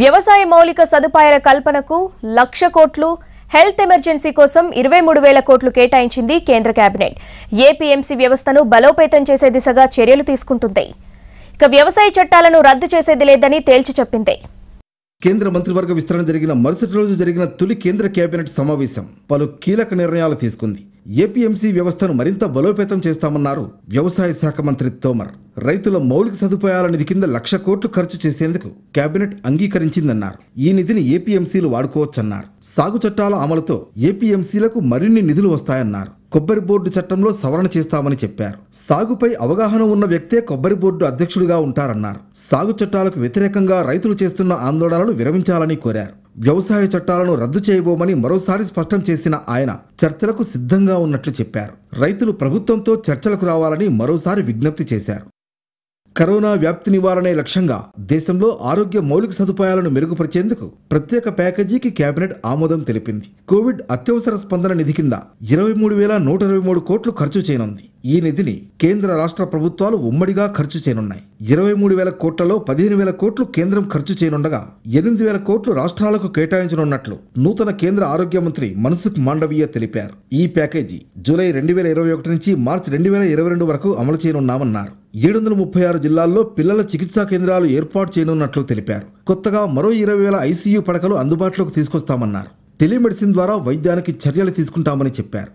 వ్యవసాయ మౌలిక సదుపాయాల కల్పనకు లక్ష కోట్లు హెల్త్ ఎమర్జెన్సీ కోసం ఇరవై మూడు వేల కోట్లు కేటాయించింది కేంద్ర కేబినెట్ ఏపీఎంసీ వ్యవస్థను బలోపేతం చేసే దిశగా చర్యలు తీసుకుంటుంది ఇక వ్యవసాయ చట్టాలను రద్దు చేసేది లేదని తేల్చి చెప్పింది కేంద్ర మంత్రివర్గ విస్తరణ జరిగిన మరుసటి రోజు జరిగిన తొలి కేంద్ర కేబినెట్ సమావేశం పలు కీలక నిర్ణయాలు తీసుకుంది ఏపీఎంసీ వ్యవస్థను మరింత బలోపేతం చేస్తామన్నారు వ్యవసాయ శాఖ మంత్రి తోమర్ రైతుల మౌలిక సదుపాయాల నిధి కింద లక్ష కోట్లు ఖర్చు చేసేందుకు కేబినెట్ అంగీకరించిందన్నారు ఈ నిధిని ఏపీఎంసీలు వాడుకోవచ్చన్నారు సాగు చట్టాల అమలుతో ఏపీఎంసీలకు మరిన్ని నిధులు వస్తాయన్నారు కొబ్బరి బోర్డు చట్టంలో సవరణ చేస్తామని చెప్పారు సాగుపై అవగాహన ఉన్న వ్యక్తే కొబ్బరి బోర్డు అధ్యక్షుడిగా ఉంటారన్నారు సాగు చట్టాలకు వ్యతిరేకంగా రైతులు చేస్తున్న ఆందోళనలు విరమించాలని కోరారు వ్యవసాయ చట్టాలను రద్దు చేయబోమని మరోసారి స్పష్టం చేసిన ఆయన చర్చలకు సిద్ధంగా ఉన్నట్లు చెప్పారు రైతులు ప్రభుత్వంతో చర్చలకు రావాలని మరోసారి విజ్ఞప్తి చేశారు కరోనా వ్యాప్తి నివారణే లక్ష్యంగా దేశంలో ఆరోగ్య మౌలిక సదుపాయాలను మెరుగుపరిచేందుకు ప్రత్యేక ప్యాకేజీకి కేబినెట్ ఆమోదం తెలిపింది కోవిడ్ అత్యవసర స్పందన నిధి కింద ఇరవై మూడు వేల నూట ఇరవై మూడు కోట్లు ఖర్చు చేయనుంది ఈ నిధిని కేంద్ర రాష్ట్ర ప్రభుత్వాలు ఉమ్మడిగా ఖర్చు చేయనున్నాయి ఇరవై మూడు వేల కోట్లలో పదిహేను వేల కోట్లు కేంద్రం ఖర్చు చేయనుండగా ఎనిమిది వేల కోట్లు రాష్ట్రాలకు కేటాయించనున్నట్లు నూతన కేంద్ర ఆరోగ్య మంత్రి మన్సుఖ్ మాండవీయ తెలిపారు ఈ ప్యాకేజీ జూలై రెండు వేల ఇరవై ఒకటి నుంచి మార్చి రెండు వేల ఇరవై రెండు వరకు అమలు చేయనున్నామన్నారు ఏడు వందల ముప్పై ఆరు జిల్లాల్లో పిల్లల చికిత్సా కేంద్రాలు ఏర్పాటు చేయనున్నట్లు తెలిపారు కొత్తగా మరో ఇరవై వేల ఐసీయూ పడకలు అందుబాటులోకి తీసుకొస్తామన్నారు టెలిమెడిసిన్ ద్వారా వైద్యానికి చర్యలు తీసుకుంటామని చెప్పారు